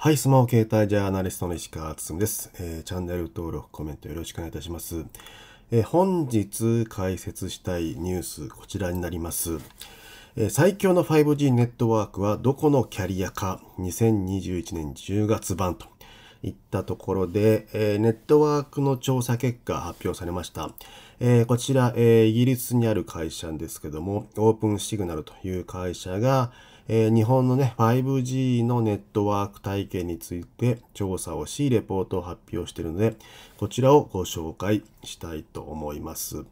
はい、スマホ携帯ジャーナリストの石川つです、えー、チャンネル登録、コメントよろしくお願いいたします。えー、本日解説したいニュース、こちらになります。えー、最強の 5G ネットワークはどこのキャリアか、2021年10月版といったところで、えー、ネットワークの調査結果発表されました。えー、こちら、えー、イギリスにある会社ですけども、オープンシグナルという会社が、えー、日本のね、5G のネットワーク体験について調査をし、レポートを発表しているので、こちらをご紹介したいと思います。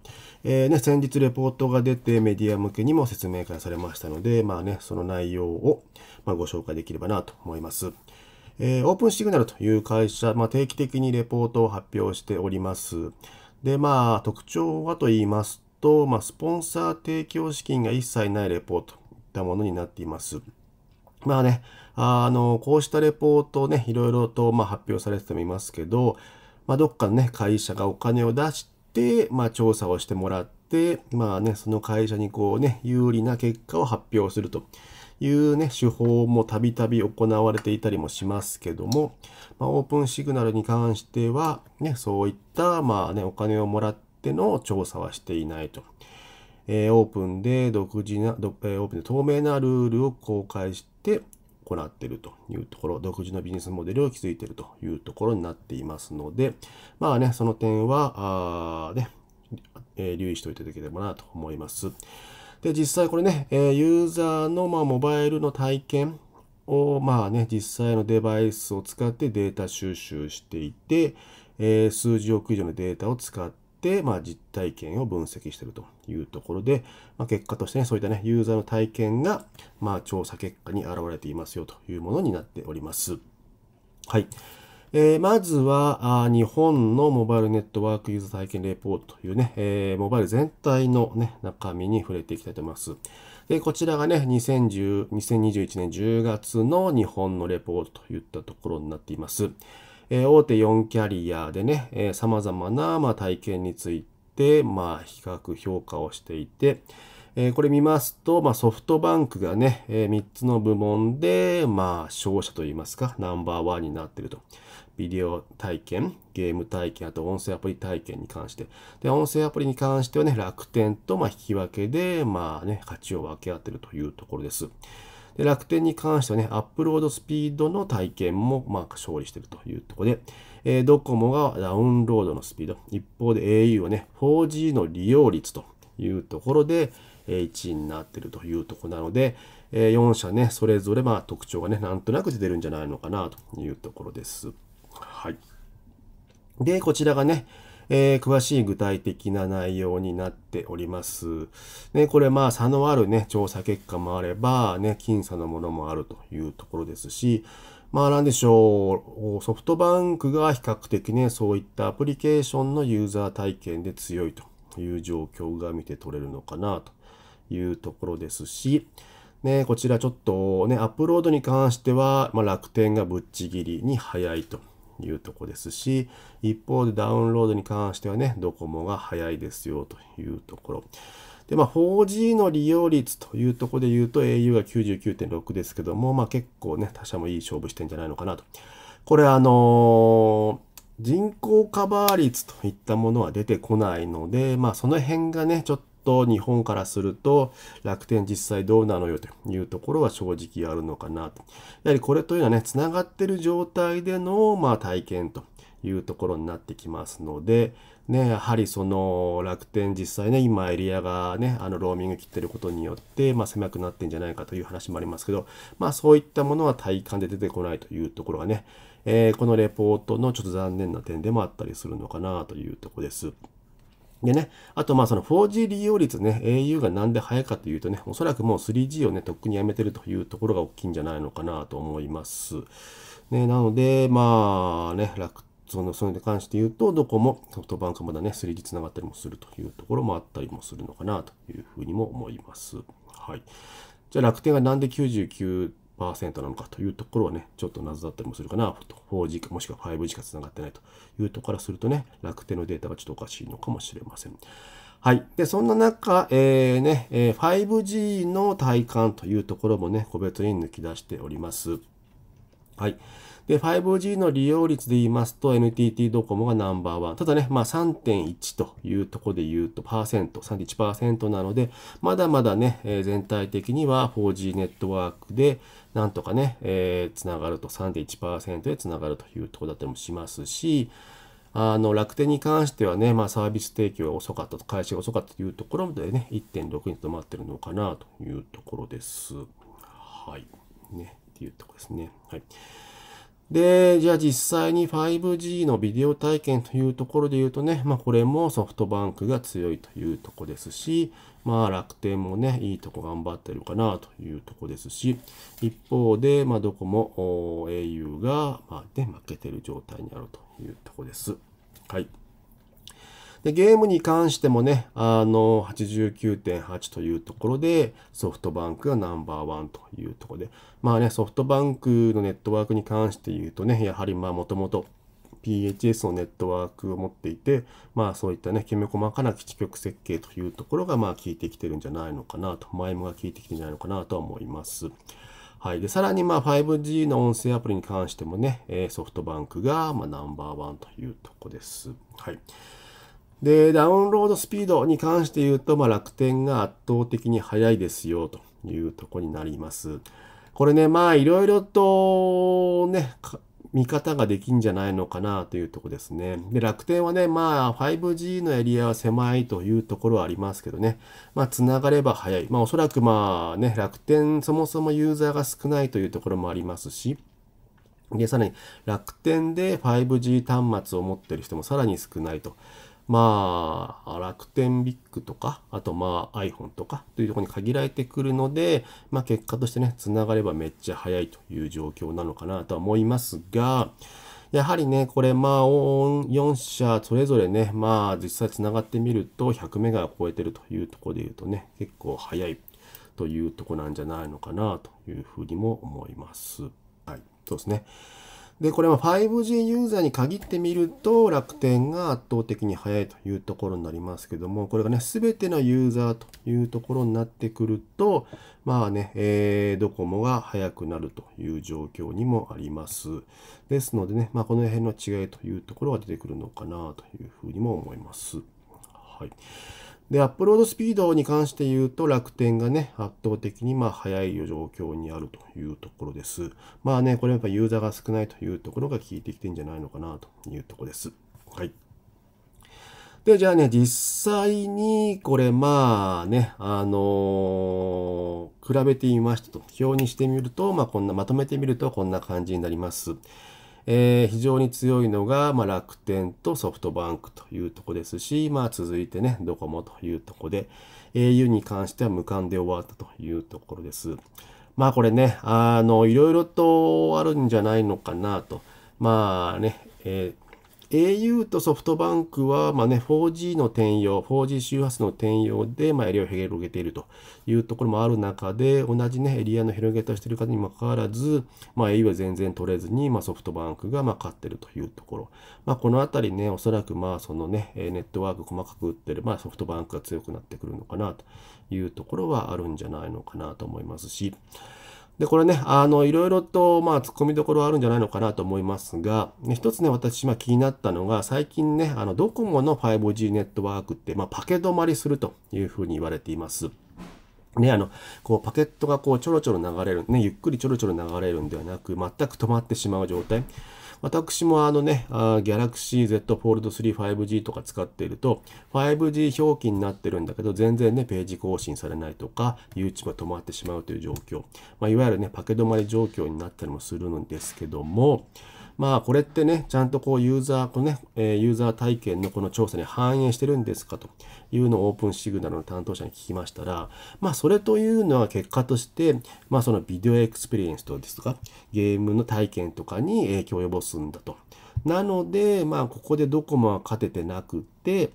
えー、ね、先日レポートが出てメディア向けにも説明会されましたので、まあね、その内容を、まあ、ご紹介できればなと思います。えー、オープンシグナルという会社、まあ、定期的にレポートを発表しております。で、まあ、特徴はと言いますと、まあ、スポンサー提供資金が一切ないレポート。ったものになっています。まあね、あの、こうしたレポートをね、いろいろとま発表されてもいますけど、まあ、どっかのね、会社がお金を出して、まあ、調査をしてもらって、まあね、その会社にこうね、有利な結果を発表するというね、手法もたびたび行われていたりもしますけども、まあ、オープンシグナルに関しては、ね、そういった、まあね、お金をもらっての調査はしていないと。えー、オープンで独自な、えー、オープンで透明なルールを公開して行っているというところ、独自のビジネスモデルを築いているというところになっていますので、まあね、その点は、あね、えー、留意しておいていただければなと思います。で、実際これね、えユーザーの、まあ、モバイルの体験を、まあね、実際のデバイスを使ってデータ収集していて、えー、数十億以上のデータを使って、まあ、実体験を分析しているというところで、まあ、結果としてね、そういったね、ユーザーの体験が、まあ、調査結果に現れていますよというものになっております。はい。えー、まずは日本のモバイルネットワークユーザー体験レポートというね、えー、モバイル全体の、ね、中身に触れていきたいと思います。で、こちらがね、2010 2021年10月の日本のレポートといったところになっています。えー、大手4キャリアでね、えー、様々な、まあ、体験について、まあ、比較評価をしていて、えー、これ見ますと、まあ、ソフトバンクがね、え3つの部門で、まあ、勝者といいますか、ナンバーワンになっていると。ビデオ体験、ゲーム体験、あと音声アプリ体験に関して。で、音声アプリに関してはね、楽天とま引き分けで、まあね、価値を分け合ってるというところです。で楽天に関してはね、アップロードスピードの体験も、まあ、勝利しているというところで、えー、ドコモがダウンロードのスピード、一方で au はね、4G の利用率というところで、1位になっているというところなので、え4社ね、それぞれまあ特徴がね、なんとなく出てるんじゃないのかなというところです。はい。で、こちらがね、えー、詳しい具体的な内容になっております。ね、これまあ差のあるね、調査結果もあれば、ね、僅差のものもあるというところですし、まあなんでしょう、ソフトバンクが比較的ね、そういったアプリケーションのユーザー体験で強いという状況が見て取れるのかなというところですし、ね、こちらちょっとね、アップロードに関しては、まあ、楽天がぶっちぎりに早いというとこですし、一方でダウンロードに関してはね、ドコモが早いですよというところ。で、まあ、4G の利用率というところで言うと au が99.6ですけども、まあ、結構ね、他社もいい勝負してんじゃないのかなと。これあのー人口カバー率といったものは出てこないので、まあその辺がね、ちょっと日本からすると楽天実際どうなのよというところは正直あるのかなと。やはりこれというのはね、つながってる状態での、まあ、体験というところになってきますので、ね、やはりその楽天実際ね、今エリアがね、あのローミング切ってることによって、まあ、狭くなってんじゃないかという話もありますけど、まあそういったものは体感で出てこないというところがね、えー、このレポートのちょっと残念な点でもあったりするのかなというとこです。でね、あとまあその 4G 利用率ね、au がなんで早いかというとね、おそらくもう 3G をね、とっくにやめてるというところが大きいんじゃないのかなと思います。ね、なので、まあね、楽その、それに関して言うと、どこもソフトバンクまだね、3G 繋がったりもするというところもあったりもするのかなというふうにも思います。はい。じゃあ楽天がなんで99パーセントなのかというところはね、ちょっと謎だったりもするかな 4G かもしくは 5G か繋がってないというところからするとね、楽天のデータがちょっとおかしいのかもしれません。はい。で、そんな中、えー、ね、え 5G の体感というところもね、個別に抜き出しております。はい。で、5G の利用率で言いますと、NTT ドコモがナンバーワン。ただね、まあ3.1というとこで言うと、パーセント、3.1%なので、まだまだね、えー、全体的には 4G ネットワークで、なんとかね、えー、つながると、3.1%でつながるというとこだったりもしますし、あの楽天に関してはね、まあ、サービス提供が遅かったと、開始が遅かったというところでね、1.6に止まってるのかなというところです。はい。ね、っていうところですね。はい。で、じゃあ実際に 5G のビデオ体験というところで言うとね、まあこれもソフトバンクが強いというとこですし、まあ楽天もね、いいとこ頑張ってるかなというとこですし、一方で、まあどこも au が、まあね、負けてる状態にあるというとこです。はい。でゲームに関してもね、あの、89.8というところで、ソフトバンクがナンバーワンというところで、まあね、ソフトバンクのネットワークに関して言うとね、やはりまあもともと PHS のネットワークを持っていて、まあそういったね、きめ細かな基地局設計というところがまあ効いてきてるんじゃないのかなと、前もが効いてきてるんじゃないのかなとは思います。はい。で、さらにまあ 5G の音声アプリに関してもね、ソフトバンクがまナンバーワンというとこです。はい。で、ダウンロードスピードに関して言うと、まあ、楽天が圧倒的に速いですよというとこになります。これね、まあいろいろとね、見方ができんじゃないのかなというとこですね。で、楽天はね、まあ 5G のエリアは狭いというところはありますけどね、まあ繋がれば早い。まあおそらくまあね、楽天そもそもユーザーが少ないというところもありますし、で、さらに楽天で 5G 端末を持ってる人もさらに少ないと。まあ、楽天ビッグとか、あとまあ iPhone とかというところに限られてくるので、まあ結果としてね、繋がればめっちゃ早いという状況なのかなとは思いますが、やはりね、これまあ4社それぞれね、まあ実際繋がってみると100メガを超えてるというところで言うとね、結構早いというとこなんじゃないのかなというふうにも思います。はい、そうですね。で、これは 5G ユーザーに限ってみると、楽天が圧倒的に早いというところになりますけども、これがね、すべてのユーザーというところになってくると、まあね、えー、ドコモが早くなるという状況にもあります。ですのでね、まあ、この辺の違いというところが出てくるのかなというふうにも思います。はい。で、アップロードスピードに関して言うと楽天がね、圧倒的にまあ早い状況にあるというところです。まあね、これやっぱユーザーが少ないというところが効いてきてんじゃないのかなというところです。はい。で、じゃあね、実際にこれまあね、あのー、比べてみましたと。表にしてみると、まあこんな、まとめてみるとこんな感じになります。えー、非常に強いのが、まあ、楽天とソフトバンクというとこですし、まあ、続いてね、ドコモというとこで、au に関しては無冠で終わったというところです。まあこれね、あの、いろいろとあるんじゃないのかなと。まあね、えー au とソフトバンクは、まあね、4G の転用、4G 周波数の転用で、まあ、エリアを広げているというところもある中で、同じね、エリアの広げ方をしている方にもかかわらず、まあ、au は全然取れずに、まあ、ソフトバンクが、まあ、勝ってるというところ。まあ、このあたりね、おそらく、まあ、そのね、ネットワーク細かく打ってる、まあ、ソフトバンクが強くなってくるのかなというところはあるんじゃないのかなと思いますし、で、これね、あの、いろいろと、まあ、突っ込みどころあるんじゃないのかなと思いますが、一つね、私、まあ、気になったのが、最近ね、あの、ドコモの 5G ネットワークって、まあ、パケ止まりするというふうに言われています。ね、あの、こう、パケットがこう、ちょろちょろ流れる、ね、ゆっくりちょろちょろ流れるんではなく、全く止まってしまう状態。私もあのね、Galaxy Z Fold 3 5G とか使っていると、5G 表記になってるんだけど、全然ね、ページ更新されないとか、YouTube が止まってしまうという状況。まあ、いわゆるね、パケ止まり状況になったりもするんですけども、まあ、これってね、ちゃんとこう、ユーザー、このね、えユーザー体験のこの調査に反映してるんですかというのをオープンシグナルの担当者に聞きましたら、まあ、それというのは結果として、まあ、そのビデオエクスペリエンスとですとか、ゲームの体験とかに影響を及ぼすんだと。なので、まあ、ここでドコモは勝ててなくて、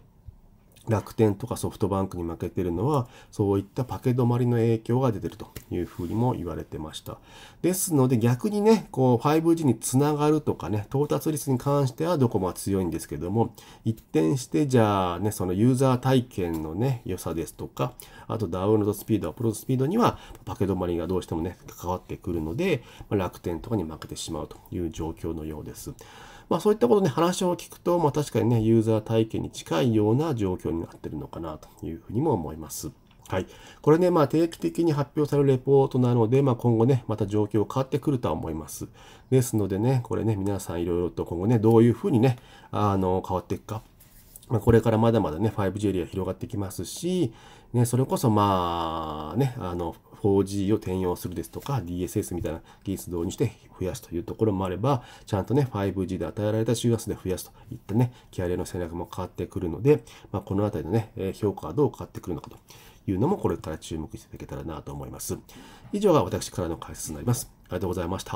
楽天とかソフトバンクに負けてるのは、そういったパケ止まりの影響が出てるというふうにも言われてました。ですので逆にね、こう 5G につながるとかね、到達率に関してはドコモは強いんですけども、一転してじゃあね、そのユーザー体験のね、良さですとか、あとダウンロードスピード、アップロードスピードにはパケ止まりがどうしてもね、関わってくるので、楽天とかに負けてしまうという状況のようです。まあ、そういったことね、話を聞くと、まあ、確かにね、ユーザー体験に近いような状況になってるのかなというふうにも思います。はい。これね、まあ定期的に発表されるレポートなので、まあ今後ね、また状況変わってくるとは思います。ですのでね、これね、皆さんいろいろと今後ね、どういうふうにね、あの、変わっていくか。まあ、これからまだまだね、5G エリア広がってきますし、ね、それこそまあね、あの、4G を転用するですとか、DSS みたいな技術導入して増やすというところもあれば、ちゃんとね、5G で与えられた周波数で増やすといったね、キャリアの戦略も変わってくるので、まあ、このあたりのね、評価はどう変わってくるのかというのも、これから注目していただけたらなと思います。以上が私からの解説になります。ありがとうございました。